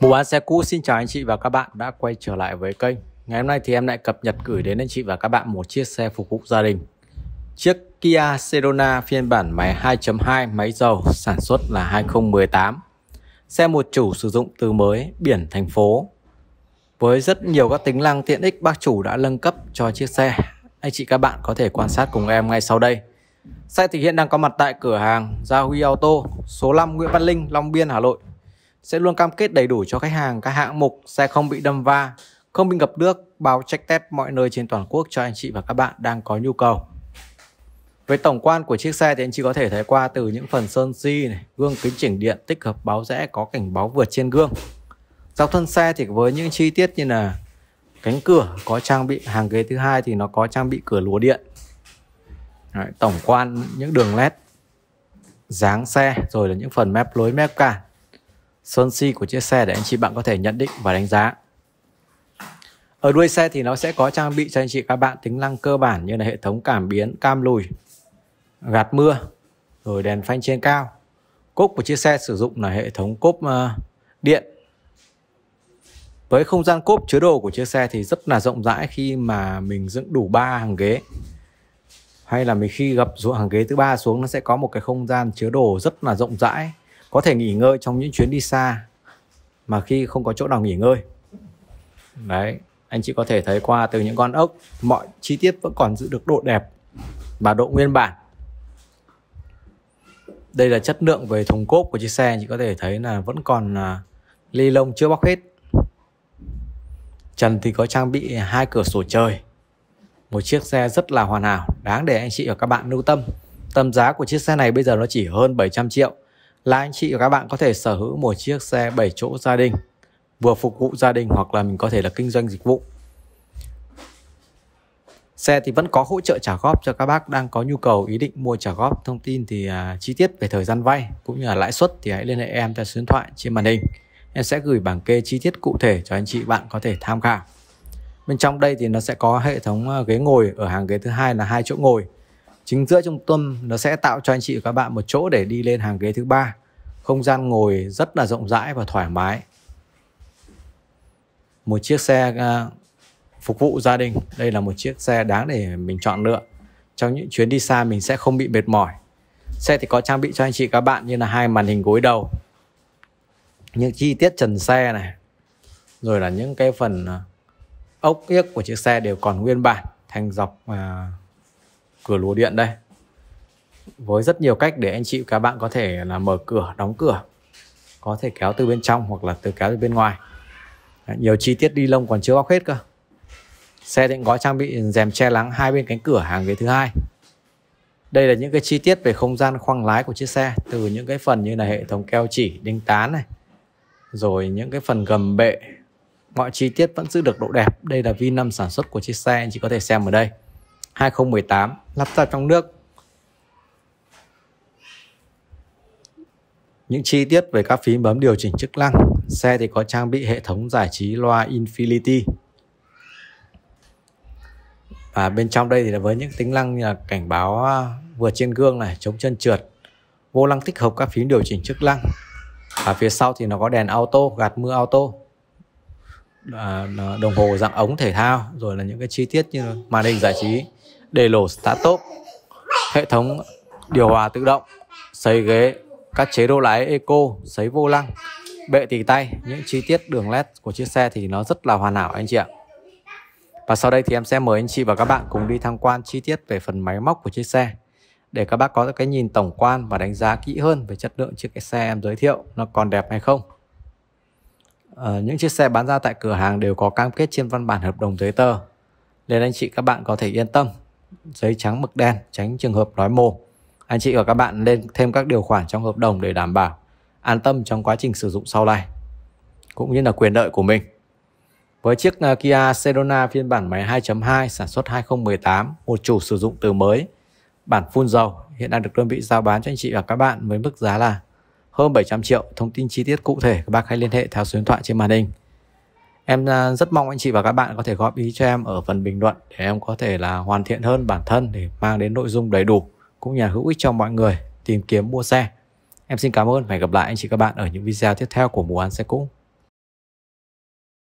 Mua bán xe cũ xin chào anh chị và các bạn đã quay trở lại với kênh Ngày hôm nay thì em lại cập nhật gửi đến anh chị và các bạn một chiếc xe phục vụ gia đình Chiếc Kia Sedona phiên bản máy 2.2 máy dầu sản xuất là 2018 Xe một chủ sử dụng từ mới biển thành phố Với rất nhiều các tính năng tiện ích bác chủ đã nâng cấp cho chiếc xe Anh chị các bạn có thể quan sát cùng em ngay sau đây Xe thì hiện đang có mặt tại cửa hàng Gia Huy Auto số 5 Nguyễn Văn Linh, Long Biên, Hà Nội sẽ luôn cam kết đầy đủ cho khách hàng các hạng mục xe không bị đâm va, không bị ngập nước, báo check test mọi nơi trên toàn quốc cho anh chị và các bạn đang có nhu cầu. Với tổng quan của chiếc xe thì anh chị có thể thấy qua từ những phần sơn xi, si này, gương kính chỉnh điện tích hợp báo rẽ có cảnh báo vượt trên gương. Dọc thân xe thì với những chi tiết như là cánh cửa có trang bị hàng ghế thứ hai thì nó có trang bị cửa lúa điện. Đấy, tổng quan những đường led dáng xe rồi là những phần mép lối mép cả sơn si của chiếc xe để anh chị bạn có thể nhận định và đánh giá. Ở đuôi xe thì nó sẽ có trang bị cho anh chị các bạn tính năng cơ bản như là hệ thống cảm biến, cam lùi, gạt mưa, rồi đèn phanh trên cao. Cốp của chiếc xe sử dụng là hệ thống cốp ờ, điện. Với không gian cốp chứa đồ của chiếc xe thì rất là rộng rãi khi mà mình dựng đủ 3 hàng ghế. Hay là mình khi gập xuống hàng ghế thứ ba xuống nó sẽ có một cái không gian chứa đồ rất là rộng rãi có thể nghỉ ngơi trong những chuyến đi xa mà khi không có chỗ nào nghỉ ngơi đấy anh chị có thể thấy qua từ những con ốc mọi chi tiết vẫn còn giữ được độ đẹp và độ nguyên bản đây là chất lượng về thùng cốp của chiếc xe chị có thể thấy là vẫn còn uh, ly lông chưa bóc hết trần thì có trang bị hai cửa sổ trời một chiếc xe rất là hoàn hảo đáng để anh chị và các bạn lưu tâm tầm giá của chiếc xe này bây giờ nó chỉ hơn 700 triệu là anh chị và các bạn có thể sở hữu một chiếc xe 7 chỗ gia đình vừa phục vụ gia đình hoặc là mình có thể là kinh doanh dịch vụ xe thì vẫn có hỗ trợ trả góp cho các bác đang có nhu cầu ý định mua trả góp thông tin thì à, chi tiết về thời gian vay cũng như là lãi suất thì hãy liên hệ em theo số điện thoại trên màn hình em sẽ gửi bảng kê chi tiết cụ thể cho anh chị bạn có thể tham khảo bên trong đây thì nó sẽ có hệ thống à, ghế ngồi ở hàng ghế thứ hai là hai chỗ ngồi chính giữa trung tâm nó sẽ tạo cho anh chị và các bạn một chỗ để đi lên hàng ghế thứ ba không gian ngồi rất là rộng rãi và thoải mái một chiếc xe à, phục vụ gia đình đây là một chiếc xe đáng để mình chọn lựa trong những chuyến đi xa mình sẽ không bị mệt mỏi xe thì có trang bị cho anh chị các bạn như là hai màn hình gối đầu những chi tiết trần xe này rồi là những cái phần à, ốc yếc của chiếc xe đều còn nguyên bản thành dọc à, cửa lùa điện đây với rất nhiều cách để anh chị các bạn có thể là mở cửa đóng cửa có thể kéo từ bên trong hoặc là từ kéo từ bên ngoài nhiều chi tiết đi lông còn chưa bóc hết cơ xe định có trang bị rèm che lắng hai bên cánh cửa hàng ghế thứ hai đây là những cái chi tiết về không gian khoang lái của chiếc xe từ những cái phần như là hệ thống keo chỉ đinh tán này rồi những cái phần gầm bệ mọi chi tiết vẫn giữ được độ đẹp đây là vi năm sản xuất của chiếc xe anh chị có thể xem ở đây 2018 lắp ra trong nước. Những chi tiết về các phím bấm điều chỉnh chức năng, xe thì có trang bị hệ thống giải trí loa Infinity. Và bên trong đây thì là với những tính năng như là cảnh báo à, vượt trên gương này, chống chân trượt, vô lăng tích hợp các phím điều chỉnh chức năng. Và phía sau thì nó có đèn auto, gạt mưa auto. À, đồng hồ dạng ống thể thao rồi là những cái chi tiết như màn hình giải trí đề lổ start top hệ thống điều hòa tự động sấy ghế các chế độ lái eco sấy vô lăng bệ tì tay những chi tiết đường led của chiếc xe thì nó rất là hoàn hảo anh chị ạ và sau đây thì em sẽ mời anh chị và các bạn cùng đi tham quan chi tiết về phần máy móc của chiếc xe để các bác có cái nhìn tổng quan và đánh giá kỹ hơn về chất lượng chiếc xe em giới thiệu nó còn đẹp hay không uh, những chiếc xe bán ra tại cửa hàng đều có cam kết trên văn bản hợp đồng giấy tờ nên anh chị các bạn có thể yên tâm giấy trắng mực đen tránh trường hợp nói mồm anh chị và các bạn nên thêm các điều khoản trong hợp đồng để đảm bảo an tâm trong quá trình sử dụng sau này cũng như là quyền lợi của mình với chiếc ờ, Kia Sedona phiên bản máy 2.2 sản xuất 2018 một chủ sử dụng từ mới bản phun dầu hiện đang được đơn vị giao bán cho anh chị và các bạn với mức giá là hơn 700 triệu. Thông tin chi tiết cụ thể các bác hãy liên hệ theo số điện thoại trên màn hình. Em à, rất mong anh chị và các bạn có thể góp ý cho em ở phần bình luận để em có thể là hoàn thiện hơn bản thân để mang đến nội dung đầy đủ cũng như là hữu ích cho mọi người tìm kiếm mua xe. Em xin cảm ơn và hẹn gặp lại anh chị các bạn ở những video tiếp theo của Mùa Ăn Xe Cũ.